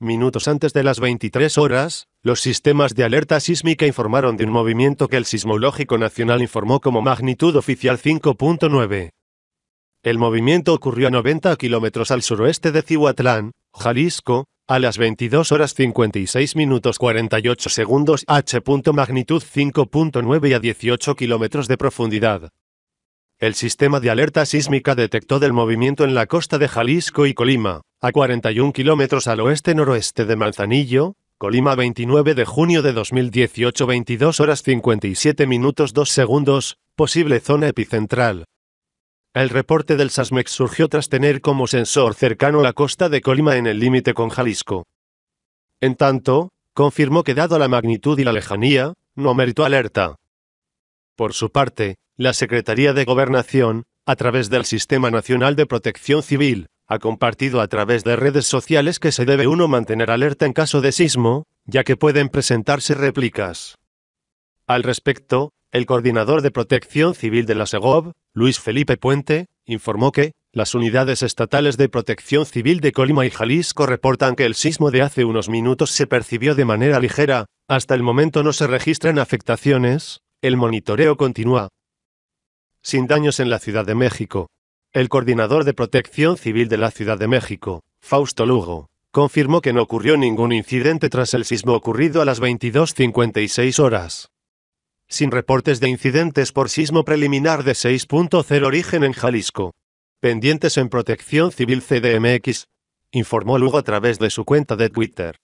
Minutos antes de las 23 horas, los sistemas de alerta sísmica informaron de un movimiento que el Sismológico Nacional informó como magnitud oficial 5.9. El movimiento ocurrió a 90 kilómetros al suroeste de Cihuatlán, Jalisco, a las 22 horas 56 minutos 48 segundos H. Magnitud 5.9 y a 18 kilómetros de profundidad. El sistema de alerta sísmica detectó del movimiento en la costa de Jalisco y Colima, a 41 kilómetros al oeste-noroeste de Manzanillo, Colima 29 de junio de 2018 22 horas 57 minutos 2 segundos, posible zona epicentral. El reporte del SASMEX surgió tras tener como sensor cercano la costa de Colima en el límite con Jalisco. En tanto, confirmó que dado la magnitud y la lejanía, no meritó alerta. Por su parte, la Secretaría de Gobernación, a través del Sistema Nacional de Protección Civil, ha compartido a través de redes sociales que se debe uno mantener alerta en caso de sismo, ya que pueden presentarse réplicas. Al respecto, el coordinador de protección civil de la SEGOV, Luis Felipe Puente, informó que, las unidades estatales de protección civil de Colima y Jalisco reportan que el sismo de hace unos minutos se percibió de manera ligera, hasta el momento no se registran afectaciones, el monitoreo continúa. Sin daños en la Ciudad de México. El coordinador de protección civil de la Ciudad de México, Fausto Lugo, confirmó que no ocurrió ningún incidente tras el sismo ocurrido a las 22.56 horas. Sin reportes de incidentes por sismo preliminar de 6.0 origen en Jalisco. Pendientes en Protección Civil CDMX, informó Lugo a través de su cuenta de Twitter.